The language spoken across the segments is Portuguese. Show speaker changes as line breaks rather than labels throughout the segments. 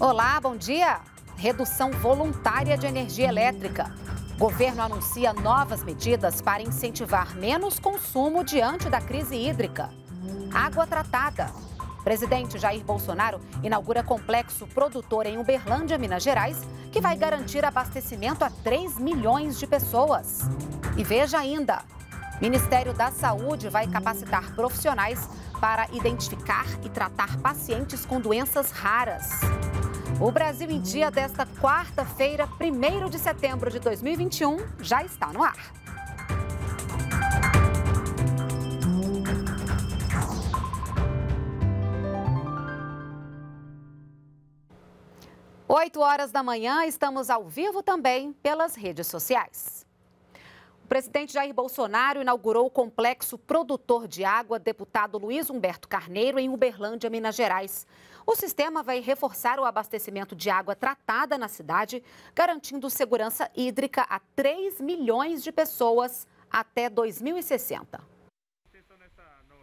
Olá, bom dia. Redução voluntária de energia elétrica. Governo anuncia novas medidas para incentivar menos consumo diante da crise hídrica. Água tratada. Presidente Jair Bolsonaro inaugura complexo produtor em Uberlândia, Minas Gerais, que vai garantir abastecimento a 3 milhões de pessoas. E veja ainda: Ministério da Saúde vai capacitar profissionais para identificar e tratar pacientes com doenças raras. O Brasil em Dia desta quarta-feira, 1 de setembro de 2021, já está no ar. Oito horas da manhã, estamos ao vivo também pelas redes sociais presidente Jair Bolsonaro inaugurou o complexo produtor de água deputado Luiz Humberto Carneiro em Uberlândia, Minas Gerais. O sistema vai reforçar o abastecimento de água tratada na cidade, garantindo segurança hídrica a 3 milhões de pessoas até 2060.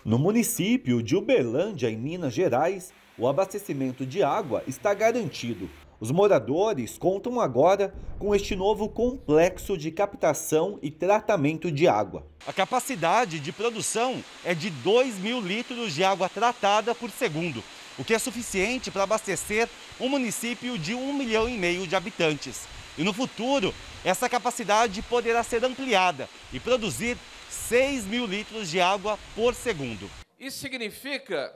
No município de Uberlândia, em Minas Gerais, o abastecimento de água está garantido os moradores contam agora com este novo complexo de captação e tratamento de água. A capacidade de produção é de 2 mil litros de água tratada por segundo, o que é suficiente para abastecer um município de 1 milhão e meio de habitantes. E no futuro, essa capacidade poderá ser ampliada e produzir 6 mil litros de água por segundo. Isso significa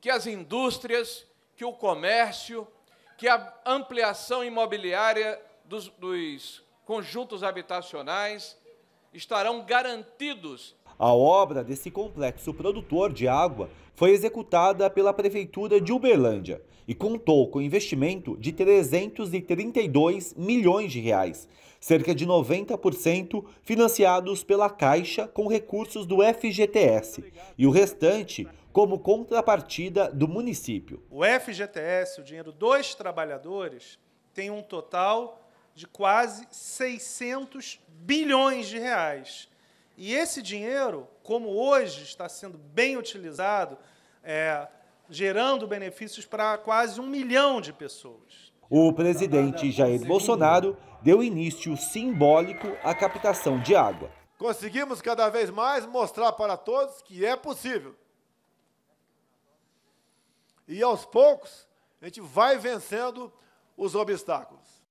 que as indústrias, que o comércio, que a ampliação imobiliária dos, dos conjuntos habitacionais estarão garantidos a obra desse complexo produtor de água foi executada pela Prefeitura de Uberlândia e contou com investimento de 332 milhões de reais, cerca de 90% financiados pela Caixa com recursos do FGTS e o restante como contrapartida do município. O FGTS, o dinheiro dos trabalhadores, tem um total de quase 600 bilhões de reais e esse dinheiro, como hoje está sendo bem utilizado, é, gerando benefícios para quase um milhão de pessoas. O presidente Jair Bolsonaro deu início simbólico à captação de água. Conseguimos cada vez mais mostrar para todos que é possível. E aos poucos, a gente vai vencendo os obstáculos.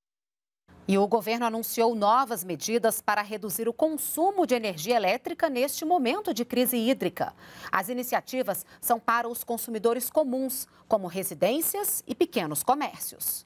E o governo anunciou novas medidas para reduzir o consumo de energia elétrica neste momento de crise hídrica. As iniciativas são para os consumidores comuns, como residências e pequenos comércios.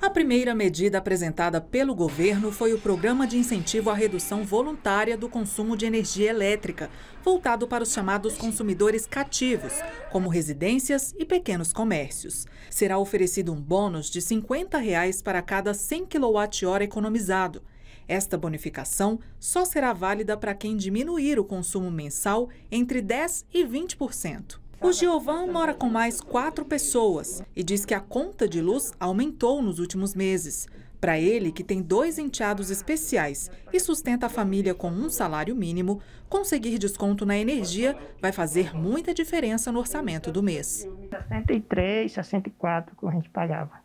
A primeira medida apresentada pelo governo foi o Programa de Incentivo à Redução Voluntária do Consumo de Energia Elétrica, voltado para os chamados consumidores cativos, como residências e pequenos comércios. Será oferecido um bônus de R$ 50 reais para cada 100 kWh economizado. Esta bonificação só será válida para quem diminuir o consumo mensal entre 10% e 20%. O Giovão mora com mais quatro pessoas e diz que a conta de luz aumentou nos últimos meses. Para ele, que tem dois enteados especiais e sustenta a família com um salário mínimo, conseguir desconto na energia vai fazer muita diferença no orçamento do mês. 63, 64 que a gente pagava.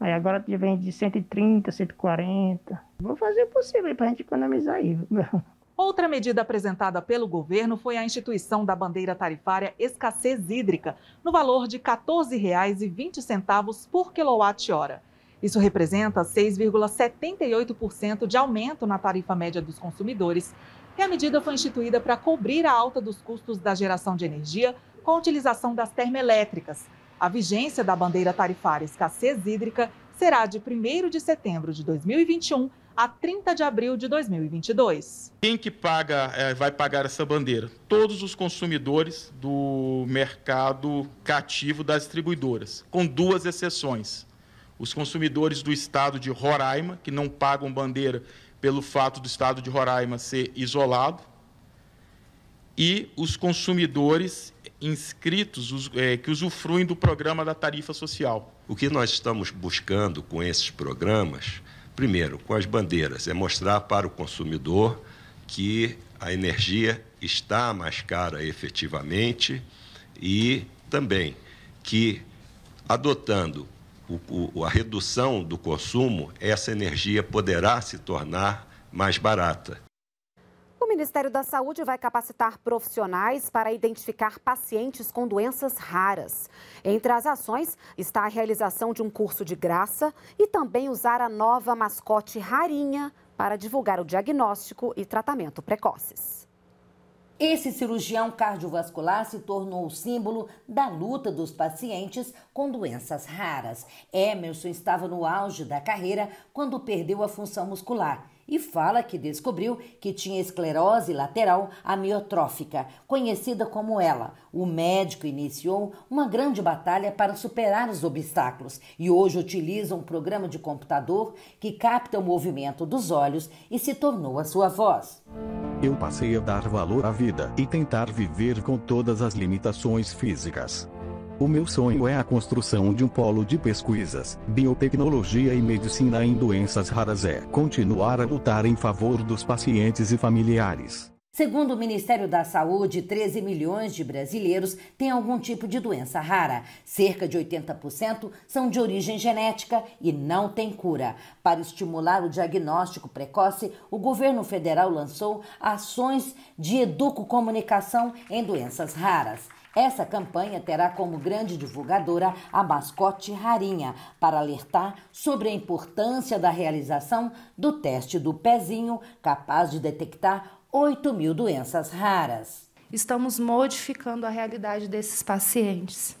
Aí agora vem de 130, 140. Vou fazer o possível para a gente
economizar aí.
Outra medida apresentada pelo governo foi a instituição da bandeira tarifária escassez hídrica, no valor de R$ 14,20 por quilowatt-hora. Isso representa 6,78% de aumento na tarifa média dos consumidores. E a medida foi instituída para cobrir a alta dos custos da geração de energia com a utilização das termoelétricas. A vigência da bandeira tarifária escassez hídrica será de 1 de setembro de 2021 a 30 de abril de
2022. Quem que paga, é, vai pagar essa bandeira? Todos os consumidores do mercado cativo das distribuidoras, com duas exceções. Os consumidores do estado de Roraima, que não pagam bandeira pelo fato do estado de Roraima ser isolado, e os consumidores inscritos os, é, que usufruem do programa da tarifa social. O que nós estamos buscando com esses programas Primeiro, com as bandeiras, é mostrar para o consumidor que a energia está mais cara efetivamente e também que adotando o, o, a redução do consumo, essa energia poderá se tornar mais
barata. Ministério da Saúde vai capacitar profissionais para identificar pacientes com doenças raras. Entre as ações está a realização de um curso de graça e também usar a nova mascote Rarinha para divulgar o
diagnóstico e tratamento precoces. Esse cirurgião cardiovascular se tornou o símbolo da luta dos pacientes com doenças raras. Emerson estava no auge da carreira quando perdeu a função muscular e fala que descobriu que tinha esclerose lateral amiotrófica, conhecida como ela. O médico iniciou uma grande batalha para superar os obstáculos e hoje utiliza um programa de computador que capta o movimento dos olhos e se tornou a sua voz.
Eu passei a dar valor à vida e tentar viver com todas as limitações físicas. O meu sonho é a construção de um polo de pesquisas, biotecnologia e medicina em doenças raras é continuar a lutar em favor dos pacientes e familiares.
Segundo o Ministério da Saúde, 13 milhões de brasileiros têm algum tipo de doença rara. Cerca de 80% são de origem genética e não têm cura. Para estimular o diagnóstico precoce, o governo federal lançou ações de educo-comunicação em doenças raras. Essa campanha terá como grande divulgadora a mascote Rarinha, para alertar sobre a importância da realização do teste do pezinho, capaz de detectar 8 mil doenças raras. Estamos modificando a realidade desses pacientes.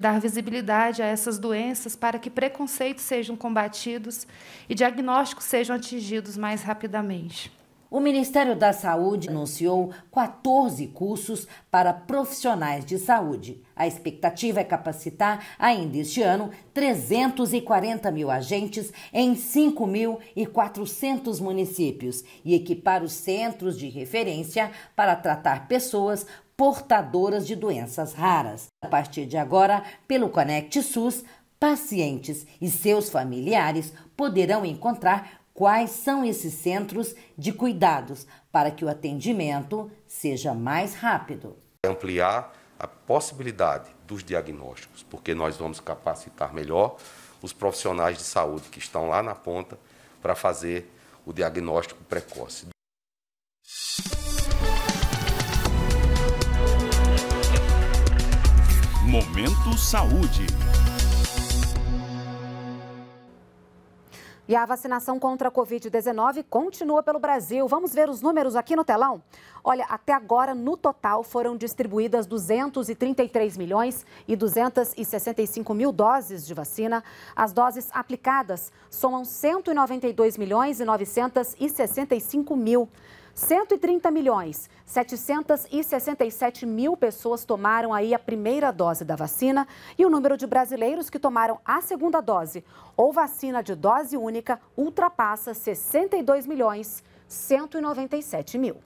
Dar visibilidade a essas doenças para que preconceitos sejam combatidos e diagnósticos sejam atingidos mais rapidamente. O Ministério da Saúde anunciou 14 cursos para profissionais de saúde. A expectativa é capacitar ainda este ano 340 mil agentes em 5.400 municípios e equipar os centros de referência para tratar pessoas portadoras de doenças raras. A partir de agora, pelo Conect SUS, pacientes e seus familiares poderão encontrar quais são esses centros de cuidados para que o atendimento seja mais rápido.
Ampliar a possibilidade dos diagnósticos, porque nós vamos capacitar melhor os profissionais de saúde que estão lá na ponta para fazer o diagnóstico precoce. Momento Saúde.
E a vacinação contra a Covid-19 continua pelo Brasil. Vamos ver os números aqui no telão? Olha, até agora, no total, foram distribuídas 233 milhões e 265 mil doses de vacina. As doses aplicadas somam 192 milhões e 965 mil. 130 milhões 767 mil pessoas tomaram aí a primeira dose da vacina e o número de brasileiros que tomaram a segunda dose ou vacina de dose única ultrapassa 62 milhões 197 mil.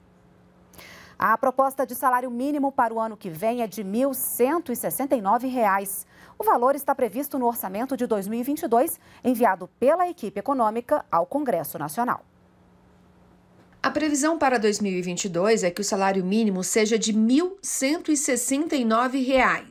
A proposta de salário mínimo para o ano que vem é de R$ 1.169. O valor está previsto no orçamento de 2022, enviado pela equipe econômica ao Congresso Nacional.
A previsão para 2022 é que o salário mínimo seja de R$ 1.169, R$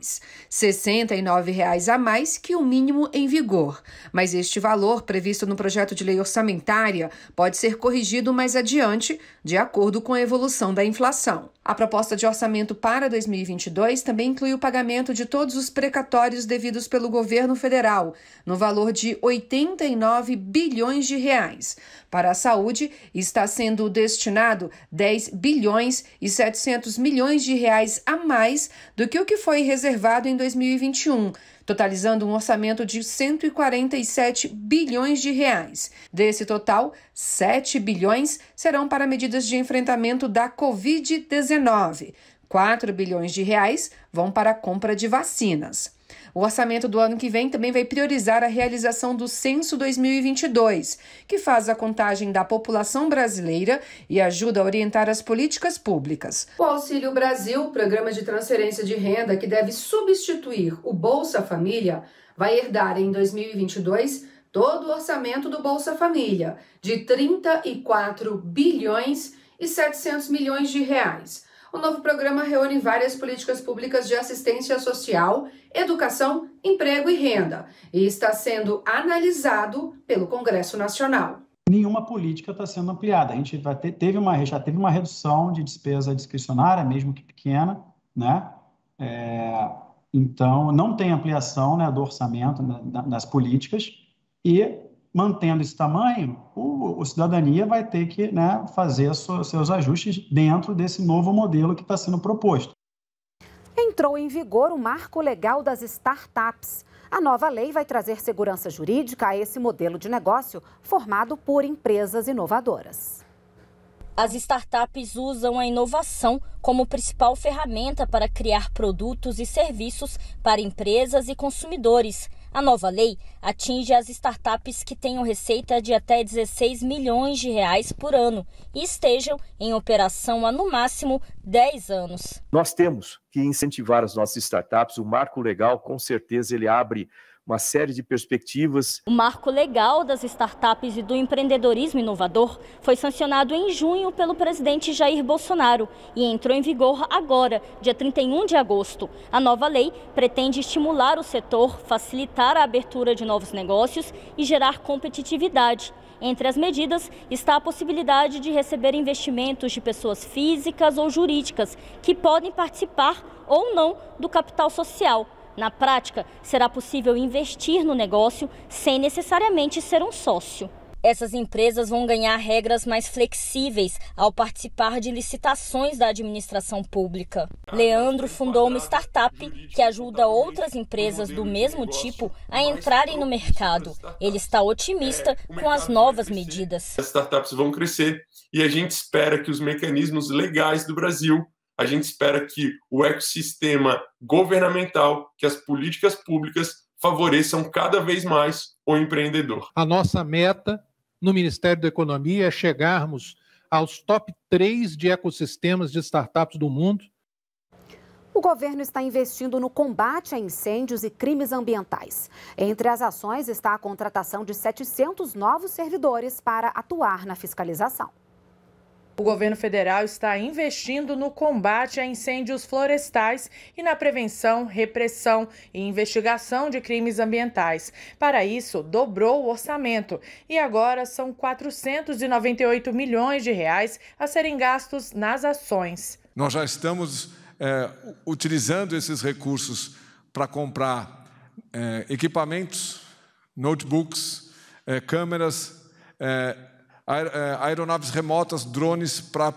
69 reais a mais que o mínimo em vigor. Mas este valor, previsto no projeto de lei orçamentária, pode ser corrigido mais adiante, de acordo com a evolução da inflação. A proposta de orçamento para 2022 também inclui o pagamento de todos os precatórios devidos pelo governo federal, no valor de 89 bilhões de reais. Para a saúde, está sendo destinado 10 bilhões e 700 milhões de reais a mais do que o que foi reservado em 2021 totalizando um orçamento de 147 bilhões de reais. Desse total, 7 bilhões serão para medidas de enfrentamento da Covid-19. 4 bilhões de reais vão para a compra de vacinas. O orçamento do ano que vem também vai priorizar a realização do Censo 2022, que faz a contagem da população brasileira e ajuda a orientar as políticas públicas. O Auxílio Brasil, programa de transferência de renda que deve substituir o Bolsa Família, vai herdar em 2022 todo o orçamento do Bolsa Família, de 34 bilhões e 700 milhões de reais. O novo programa reúne várias políticas públicas de assistência social, educação, emprego e renda e está sendo analisado pelo Congresso Nacional.
Nenhuma política está sendo ampliada. A gente vai ter, teve uma, já teve uma redução de despesa discricionária, mesmo que pequena, né? É, então, não tem ampliação né, do orçamento, né, nas políticas, e mantendo esse tamanho, o, o cidadania vai ter que né, fazer so, seus ajustes dentro desse novo modelo que está sendo proposto.
Entrou em vigor o marco legal das startups. A nova lei vai trazer segurança jurídica a esse modelo de negócio formado por empresas inovadoras.
As startups usam a inovação como principal ferramenta para criar produtos e serviços para empresas e consumidores. A nova lei atinge as startups que tenham receita de até 16 milhões de reais por ano e estejam em operação há no máximo 10 anos.
Nós temos que incentivar as nossas startups. O marco legal, com certeza, ele abre uma série de perspectivas.
O marco legal das startups e do empreendedorismo inovador foi sancionado em junho pelo presidente Jair Bolsonaro e entrou em vigor agora, dia 31 de agosto. A nova lei pretende estimular o setor, facilitar a abertura de novos negócios e gerar competitividade. Entre as medidas está a possibilidade de receber investimentos de pessoas físicas ou jurídicas que podem participar ou não do capital social. Na prática, será possível investir no negócio sem necessariamente ser um sócio. Essas empresas vão ganhar regras mais flexíveis ao participar de licitações da administração pública. Leandro fundou uma startup que ajuda outras empresas do mesmo tipo a entrarem no mercado. Ele está otimista com as novas medidas.
As startups vão crescer e a gente espera que os mecanismos legais do Brasil a gente espera que o ecossistema governamental, que as políticas públicas favoreçam cada vez mais o empreendedor.
A nossa meta no Ministério da Economia é chegarmos aos top 3 de ecossistemas de startups do mundo. O governo
está investindo no combate a incêndios e crimes ambientais. Entre as ações está a contratação de 700 novos servidores para atuar na fiscalização.
O governo federal está investindo no combate a incêndios florestais e na prevenção, repressão e investigação de crimes ambientais. Para isso, dobrou o orçamento e agora são 498 milhões de reais a serem gastos nas ações.
Nós já estamos é, utilizando esses recursos para comprar é, equipamentos, notebooks, é, câmeras é, é, aeronaves remotas, drones para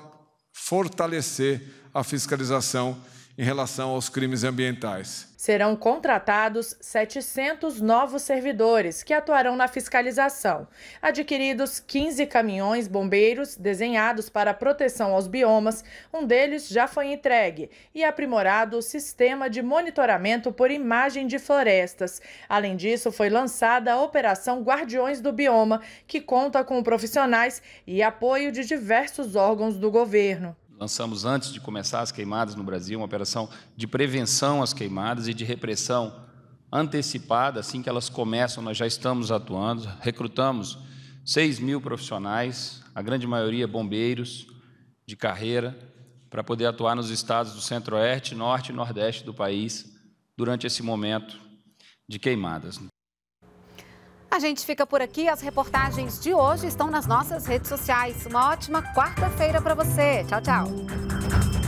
fortalecer a fiscalização em relação aos crimes ambientais.
Serão contratados 700 novos servidores que atuarão na fiscalização, adquiridos 15 caminhões bombeiros desenhados para proteção aos biomas, um deles já foi entregue, e aprimorado o sistema de monitoramento por imagem de florestas. Além disso, foi lançada a Operação Guardiões do Bioma, que conta com profissionais e apoio de diversos órgãos do governo.
Lançamos, antes de começar as queimadas no Brasil, uma operação de prevenção às queimadas e de repressão antecipada. Assim que elas começam, nós já estamos atuando. Recrutamos 6 mil profissionais, a grande maioria bombeiros de carreira, para poder atuar nos estados do Centro-Oeste, Norte e Nordeste do país durante esse momento de queimadas.
A gente fica por aqui. As reportagens de hoje estão nas nossas redes sociais. Uma ótima quarta-feira para você. Tchau, tchau.